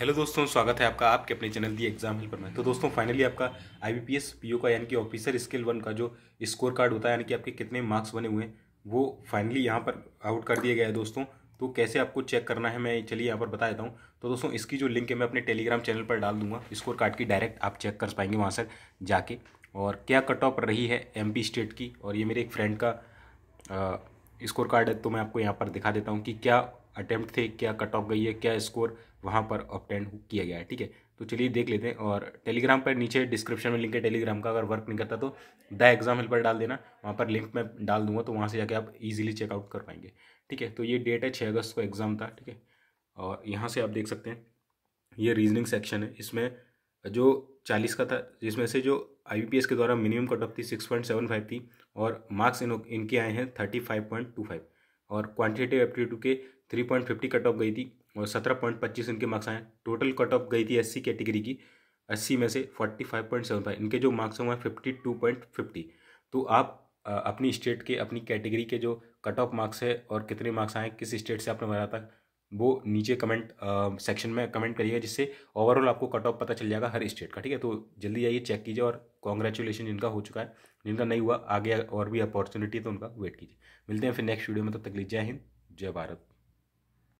hello दोस्तों स्वागत है आपका आपके अपने चैनल दी एग्जाम हेल्पर में तो दोस्तों फाइनली आपका I B P S P O का यानी कि ऑफिसर स्किल वन का जो स्कोर कार्ड होता है यानी कि आपके कितने मार्क्स बने हुए हैं वो फाइनली यहाँ पर आउट कर दिया गया है दोस्तों तो कैसे आपको चेक करना है मैं चलिए यहाँ पर बता देता हूँ तो दोस्तों इसकी जो लिंक है मैं अपने टेलीग्राम चैनल पर डाल दूंगा स्कोर कार्ड की डायरेक्ट आप चेक कर पाएंगे वहाँ से जाके और क्या कट ऑफ रही है एम स्टेट की और ये मेरे एक फ्रेंड का स्कोर कार्ड है तो मैं आपको यहाँ पर दिखा देता हूँ कि क्या अटैम्प्ट थे क्या कट ऑफ गई है क्या स्कोर वहाँ पर ऑप्टेन किया गया है ठीक है तो चलिए देख लेते हैं और टेलीग्राम पर नीचे डिस्क्रिप्शन में लिंक है टेलीग्राम का अगर वर्क नहीं करता तो द एग्जाम हेल्पर डाल देना वहाँ पर लिंक मैं डाल दूंगा तो वहाँ से जाके आप इजीली चेकआउट कर पाएंगे ठीक है तो ये डेट है छः अगस्त को एग्ज़ाम था ठीक है और यहाँ से आप देख सकते हैं ये रीजनिंग सेक्शन है इसमें जो चालीस का था जिसमें से जो आई के द्वारा मिनिमम कट ऑफ थी सिक्स पॉइंट सेवन फाइव थी और मार्क्स इन इनके आए हैं thirty five point two five और क्वान्टिटेटिव एप्टीट्यूड के three point fifty cut off गई थी और सत्रह पॉइंट पच्चीस इनके मार्क्स आए टोटल कट ऑफ गई थी अस्सी कैटेगरी की अस्सी में से forty five point seven five इनके जो मार्क्स हुए हैं फिफ्टी टू पॉइंट फिफ्टी तो आप अपनी स्टेट के अपनी कैटेगरी के जो कट ऑफ मार्क्स है और कितने मार्क्स आए किस स्टेट से आपने बनाया था वो नीचे कमेंट सेक्शन में कमेंट करिएगा जिससे ओवरऑल आपको कट ऑफ पता चल जाएगा हर स्टेट का ठीक है तो जल्दी आइए चेक कीजिए और कॉन्ग्रेचुलेशन जिनका हो चुका है जिनका नहीं हुआ आगे और भी अपॉर्चुनिटी है तो उनका वेट कीजिए मिलते हैं फिर नेक्स्ट वीडियो में तब तो तक लीजिए जय हिंद जय भारत